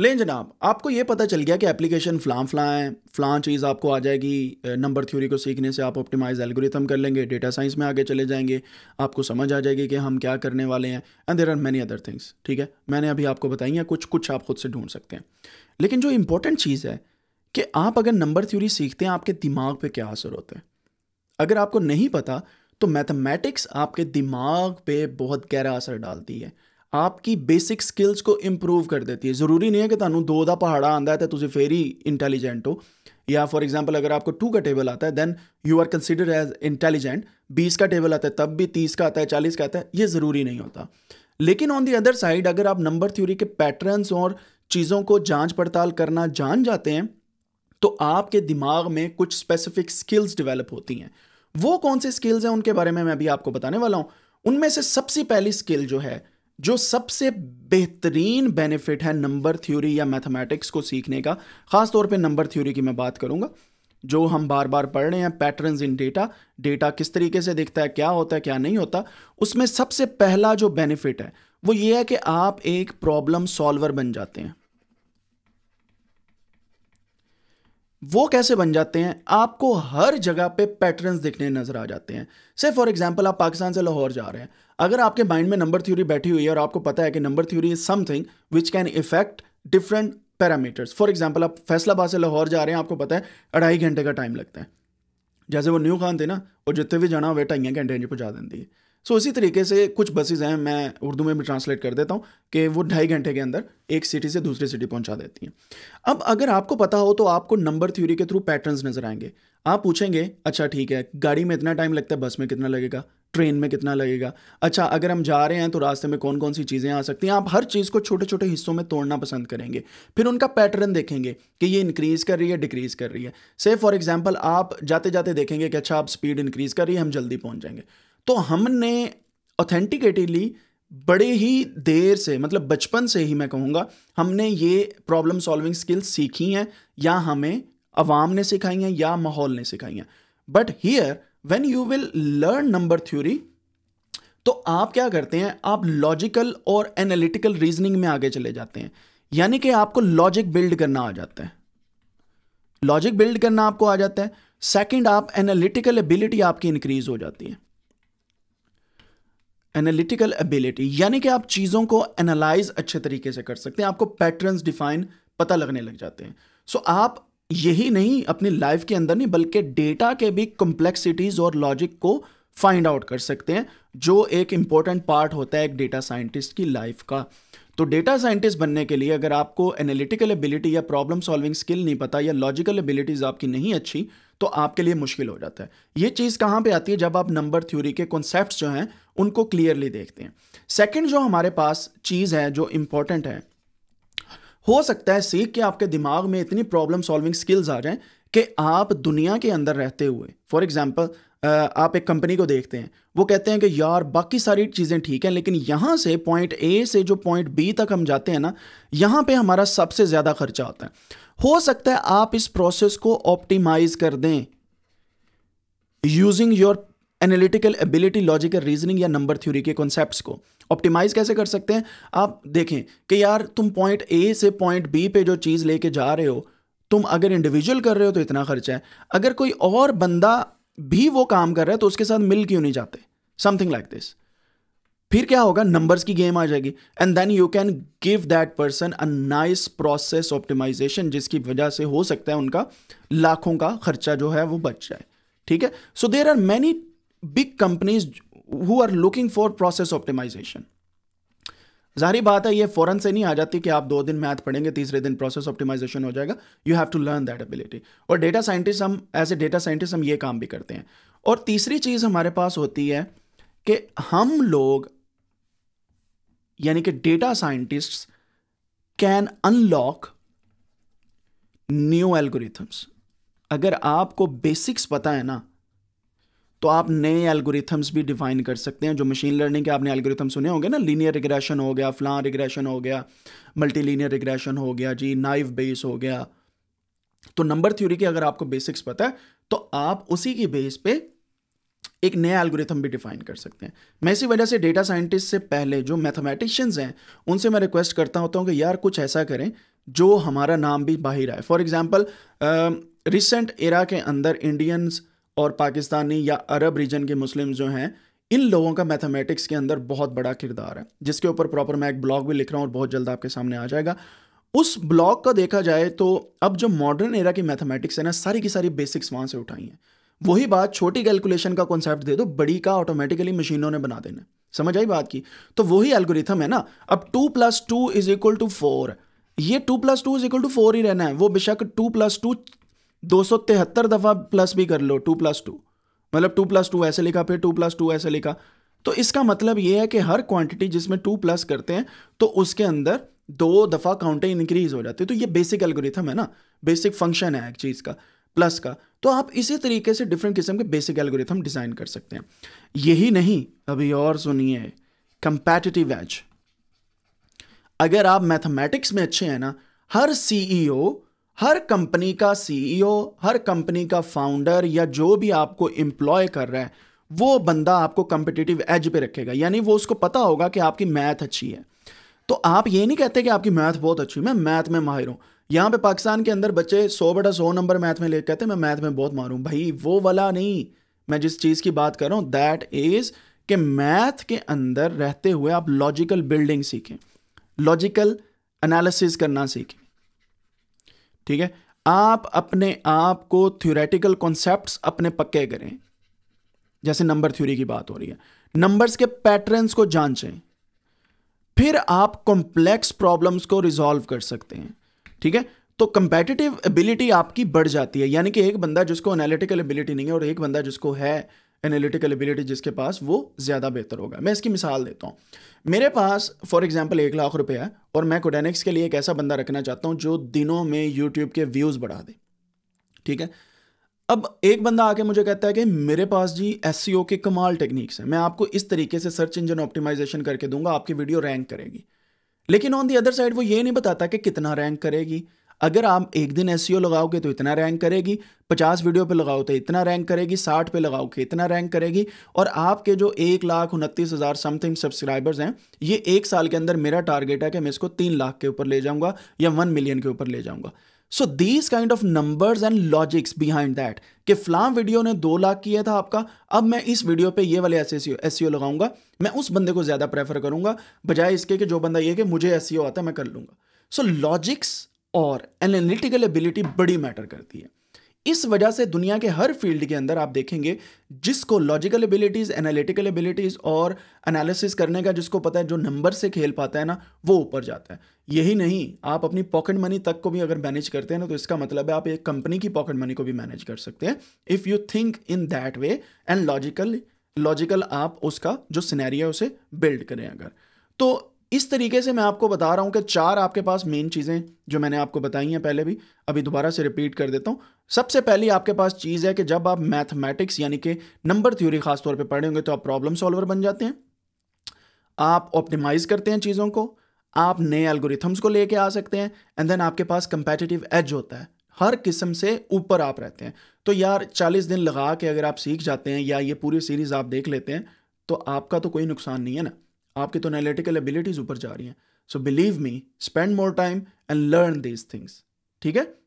लें जनाब आपको ये पता चल गया कि एप्लीकेशन फ़्लां फ़लाँ है फ्लां चीज़ आपको आ जाएगी नंबर थ्योरी को सीखने से आप ऑप्टिमाइज एल्गोरिथम कर लेंगे डेटा साइंस में आगे चले जाएंगे आपको समझ आ जाएगी कि हम क्या करने वाले हैं and there are many other things ठीक है मैंने अभी आपको बताई हैं कुछ कुछ आप खुद से ढूंढ सकते हैं लेकिन जो इंपॉर्टेंट चीज़ है कि आप अगर नंबर थ्योरी सीखते हैं आपके दिमाग पर क्या असर होता है अगर आपको नहीं पता तो मैथमेटिक्स आपके दिमाग पे बहुत गहरा असर डालती है आपकी बेसिक स्किल्स को इंप्रूव कर देती है ज़रूरी नहीं है कि तुम दो का पहाड़ा आंदा है तो तुम फिर ही ਇੰਟੈਲੀਜੈਂਟ हो या फॉर एग्जाम्पल अगर आपको टू का टेबल आता है then you are consider as intelligent बीस का टेबल आता है तब भी तीस का आता है चालीस का आता है ये ज़रूरी नहीं होता लेकिन ऑन दी अदर साइड अगर आप नंबर थ्योरी के पैटर्न्स और चीज़ों को जांच पड़ताल करना जान जाते हैं तो आपके दिमाग में कुछ स्पेसिफिक स्किल्स डेवलप होती हैं वो कौन से स्किल्स हैं उनके बारे में मैं अभी आपको बताने वाला हूँ उनमें से सबसे पहली स्किल जो है जो सबसे बेहतरीन बेनिफिट है नंबर थ्योरी या मैथमेटिक्स को सीखने का ख़ास तौर पे नंबर थ्योरी की मैं बात करूँगा जो हम बार बार पढ़ रहे हैं पैटर्न्स इन डेटा डेटा किस तरीके से दिखता है क्या होता है क्या नहीं होता उसमें सबसे पहला जो बेनिफिट है वो ये है कि आप एक प्रॉब्लम सॉल्वर बन जाते हैं वो कैसे बन जाते हैं आपको हर जगह पे पैटर्न्स दिखने नजर आ जाते हैं से फॉर एग्जांपल आप पाकिस्तान से लाहौर जा रहे हैं अगर आपके माइंड में नंबर थ्योरी बैठी हुई है और आपको पता है कि number theory is something which can effect different parameters for example आप फैसलाबाद से लाहौर जा रहे हैं आपको पता है अढ़ाई घंटे का टाइम लगता है जैसे वो न्यू खान थे ना वो जितने भी जाना हुए ढाइया घंटे पहुँचा है सो so, इसी तरीके से कुछ बसेज़ हैं मैं उर्दू में भी ट्रांसलेट कर देता हूँ कि वो ढाई घंटे के अंदर एक सिटी से दूसरी सिटी पहुँचा देती हैं अब अगर आपको पता हो तो आपको नंबर थ्योरी के थ्रू पैटर्न्स नज़र आएंगे आप पूछेंगे अच्छा ठीक है गाड़ी में इतना टाइम लगता है बस में कितना लगेगा ट्रेन में कितना लगेगा अच्छा अगर हम जा रहे हैं तो रास्ते में कौन कौन सी चीज़ें आ सकती हैं आप हर चीज़ को छोटे छोटे हिस्सों में तोड़ना पसंद करेंगे फिर उनका पैटर्न देखेंगे कि ये इंक्रीज़ कर रही है डिक्रीज़ कर रही है से फॉर एग्जाम्पल आप जाते जाते देखेंगे कि अच्छा आप स्पीड इंक्रीज़ कर रही है हम जल्दी पहुँच जाएंगे तो हमने ऑथेंटिकेटिवली बड़े ही देर से मतलब बचपन से ही मैं कहूँगा हमने ये प्रॉब्लम सॉल्विंग स्किल्स सीखी हैं या हमें अवाम ने सिखाई हैं या माहौल ने सिखाई हैं but here when you will learn number theory तो आप क्या करते हैं आप लॉजिकल और एनालिटिकल रीजनिंग में आगे चले जाते हैं यानी कि आपको लॉजिक बिल्ड करना आ जाता है लॉजिक बिल्ड करना आपको आ जाता है सेकंड आप एनालिटिकल एबिलिटी आपकी इंक्रीज हो जाती है एनालिटिकल एबिलिटी यानी कि आप चीज़ों को एनालाइज अच्छे तरीके से कर सकते हैं आपको पैटर्न डिफाइन पता लगने लग जाते हैं सो so, आप यही नहीं अपनी लाइफ के अंदर नहीं बल्कि डेटा के भी कॉम्प्लेक्सिटीज़ और लॉजिक को फाइंड आउट कर सकते हैं जो एक इंपॉर्टेंट पार्ट होता है एक डेटा साइंटिस्ट की लाइफ का तो डेटा साइंटिस्ट बनने के लिए अगर आपको एनालिटिकल एबिलिटी या प्रॉब्लम सॉल्विंग स्किल नहीं पता या लॉजिकल एबिलिटीज़ आपकी नहीं अच्छी तो आपके लिए मुश्किल हो जाता है ये चीज़ कहाँ पे आती है जब आप नंबर थ्योरी के कॉन्सेप्ट जो हैं उनको क्लियरली देखते हैं सेकेंड जो हमारे पास चीज़ है जो इंपॉर्टेंट है हो सकता है सीख के आपके दिमाग में इतनी प्रॉब्लम सॉल्विंग स्किल्स आ जाए कि आप दुनिया के अंदर रहते हुए फॉर एग्जाम्पल आप एक कंपनी को देखते हैं वो कहते हैं कि यार बाकी सारी चीज़ें ठीक हैं लेकिन यहाँ से पॉइंट ए से जो पॉइंट बी तक हम जाते हैं ना यहाँ पे हमारा सबसे ज़्यादा खर्चा होता है हो सकता है आप इस प्रोसेस को ऑप्टिमाइज कर दें using your analytical ability logical reasoning या नंबर थ्योरी के कॉन्सेप्ट्स को ऑप्टिमाइज कैसे कर सकते हैं आप देखें कि यार तुम पॉइंट ए से पॉइंट बी पे जो चीज़ लेके जा रहे हो तुम अगर इंडिविजुअल कर रहे हो तो इतना खर्चा है अगर कोई और बंदा भी वो काम कर रहा है तो उसके साथ मिल क्यों नहीं जाते समथिंग लाइक दिस फिर क्या होगा नंबर्स की गेम आ जाएगी and then you can give that person a nice process optimization जिसकी वजह से हो सकता है उनका लाखों का खर्चा जो है वो बच जाए ठीक है so there are many big companies who are looking for process optimization जारी बात है ये फ़ौरन से नहीं आ जाती कि आप दो दिन मैथ पढ़ेंगे तीसरे दिन प्रोसेस ऑप्टिमाइजेशन हो जाएगा you have to learn that ability और डेटा साइंटिस्ट हम एज ए डेटा साइंटिस्ट हम ये काम भी करते हैं और तीसरी चीज़ हमारे पास होती है कि हम लोग यानी कि data scientist can unlock new algorithms अगर आपको बेसिक्स पता है ना तो आप नए एल्गोरिथम्स भी डिफाइन कर सकते हैं जो मशीन लर्निंग के आपने एल्गोरिथम सुने होंगे ना लीनियर रिग्रेशन हो गया फ्लान रिग्रेशन हो गया मल्टी लीनियर रिग्रेशन हो गया जी नाइव बेस हो गया तो नंबर थ्योरी के अगर आपको बेसिक्स पता है तो आप उसी की बेस पे एक नया एल्गोरिथम भी डिफाइन कर सकते हैं मैं इसी वजह से डेटा साइंटिस्ट से पहले जो मैथमेटिशियंस हैं उनसे मैं रिक्वेस्ट करता होता हूँ कि यार कुछ ऐसा करें जो हमारा नाम भी बाहर आए फॉर एग्जाम्पल रिसेंट एरा के अंदर इंडियंस और पाकिस्तानी या अरब रीजन के मुस्लिम जो हैं इन लोगों का मैथमेटिक्स के अंदर बहुत बड़ा किरदार है जिसके ऊपर प्रॉपर मैं एक ब्लॉग भी लिख रहा हूँ और बहुत जल्द आपके सामने आ जाएगा उस ब्लॉग का देखा जाए तो अब जो मॉडर्न एरा की मैथमेटिक्स है ना सारी की सारी बेसिक्स वहाँ से उठाई हैं वही बात छोटी कैलकुलेशन का कॉन्सेप्ट दे दो बड़ी का ऑटोमेटिकली मशीनों ने बना देना समझ आई बात की तो वही एल्गोरिथम है ना अब two plus two is equal to four ये two plus two is equal to four ही रहना है वो बेशक टू प्लस टू दो सौ तिहत्तर दफ़ा प्लस भी कर लो टू प्लस टू मतलब टू प्लस टू ऐसे लिखा फिर टू प्लस टू ऐसे लिखा तो इसका मतलब यह है कि हर क्वांटिटी जिसमें टू प्लस करते हैं तो उसके अंदर दो दफ़ा काउंटर इंक्रीज हो जाती है तो ये बेसिक एल्गोरिथम है ना बेसिक फंक्शन है एक चीज़ का प्लस का तो आप इसी तरीके से डिफरेंट किस्म के बेसिक एल्गोरिथम डिज़ाइन कर सकते हैं यही नहीं अभी और सुनिए कंपेटिटिव एज अगर आप मैथमेटिक्स में अच्छे हैं ना हर सीईओ हर कंपनी का सीईओ e हर कंपनी का फाउंडर या जो भी आपको एम्प्लॉय कर रहा है वो बंदा आपको कंपिटेटिव एज पे रखेगा यानी वो उसको पता होगा कि आपकी मैथ अच्छी है तो आप ये नहीं कहते कि आपकी मैथ बहुत अच्छी मैं मैथ में माहिर हूँ यहाँ पे पाकिस्तान के अंदर बच्चे सौ बटा सौ नंबर मैथ में लेकर कहते मैं मैथ में बहुत मारूँ भाई वो वाला नहीं मैं जिस चीज़ की बात कर रहा हूँ दैट इज़ कि मैथ के अंदर रहते हुए आप लॉजिकल बिल्डिंग सीखें लॉजिकल एनालिसिस करना सीखें ठीक है आप अपने आप को थ्योरेटिकल कॉन्सेप्ट अपने पक्के करें जैसे नंबर थ्योरी की बात हो रही है नंबर्स के पैटर्न्स को जांचें फिर आप कॉम्प्लेक्स प्रॉब्लम्स को रिजॉल्व कर सकते हैं ठीक है तो कंपेटिटिव एबिलिटी आपकी बढ़ जाती है यानी कि एक बंदा जिसको एनालिटिकल एबिलिटी नहीं है और एक बंदा जिसको है एनालिटिकल एबिलिटी जिसके पास वो ज़्यादा बेहतर होगा मैं इसकी मिसाल देता हूँ मेरे पास फॉर एग्जांपल एक लाख रुपया है और मैं कोडेनिक्स के लिए एक ऐसा बंदा रखना चाहता हूँ जो दिनों में यूट्यूब के व्यूज़ बढ़ा दे ठीक है अब एक बंदा आके मुझे कहता है कि मेरे पास जी एस e के कमाल टेक्निक्स हैं मैं आपको इस तरीके से सर्च इंजन ऑप्टिमाइजेशन करके दूंगा आपकी वीडियो रैंक करेगी लेकिन ऑन दी अदर साइड वो ये नहीं बताता कि कितना रैंक करेगी अगर आप एक दिन एस e लगाओगे तो इतना रैंक करेगी पचास वीडियो पे लगाओ तो इतना रैंक करेगी साठ पे लगाओ कि तो इतना रैंक करेगी और आपके जो एक लाख उनतीस हज़ार समथिंग सब्सक्राइबर्स हैं ये एक साल के अंदर मेरा टारगेट है कि मैं इसको तीन लाख के ऊपर ले जाऊंगा या वन मिलियन के ऊपर ले जाऊंगा so these kind of numbers and logics behind that कि फ्लाम वीडियो ने दो लाख किया था आपका अब मैं इस वीडियो पे ये वाले एस एस e e लगाऊंगा मैं उस बंदे को ज़्यादा प्रेफर करूंगा बजाय इसके कि जो बंदा ये कि मुझे एस आता है मैं कर लूंगा सो लॉजिक्स और एनालिटिकल एबिलिटी बड़ी मैटर करती है इस वजह से दुनिया के हर फील्ड के अंदर आप देखेंगे जिसको लॉजिकल एबिलिटीज़ एनालिटिकल एबिलिटीज़ और एनालिसिस करने का जिसको पता है जो नंबर से खेल पाता है ना वो ऊपर जाता है यही नहीं आप अपनी पॉकेट मनी तक को भी अगर मैनेज करते हैं ना तो इसका मतलब है आप एक कंपनी की पॉकेट मनी को भी मैनेज कर सकते हैं if you think in that way and logical logical आप उसका जो सिनेरियो है उसे बिल्ड करें अगर तो इस तरीके से मैं आपको बता रहा हूं कि चार आपके पास मेन चीज़ें जो मैंने आपको बताई हैं पहले भी अभी दोबारा से रिपीट कर देता हूं सबसे पहली आपके पास चीज़ है कि जब आप मैथमेटिक्स यानी कि नंबर थ्योरी खासतौर पर पढ़े होंगे तो आप प्रॉब्लम सॉल्वर बन जाते हैं आप ऑप्टिमाइज़ करते हैं चीज़ों को आप नए एल्गोरिथम्स को लेके आ सकते हैं एंड देन आपके पास कंपेटिटिव एज होता है हर किस्म से ऊपर आप रहते हैं तो यार 40 दिन लगा के अगर आप सीख जाते हैं या ये पूरी सीरीज़ आप देख लेते हैं तो आपका तो कोई नुकसान नहीं है ना आपके तो एनालिटिकल एबिलिटीज ऊपर जा रही हैं so believe me spend more time and learn these things ठीक है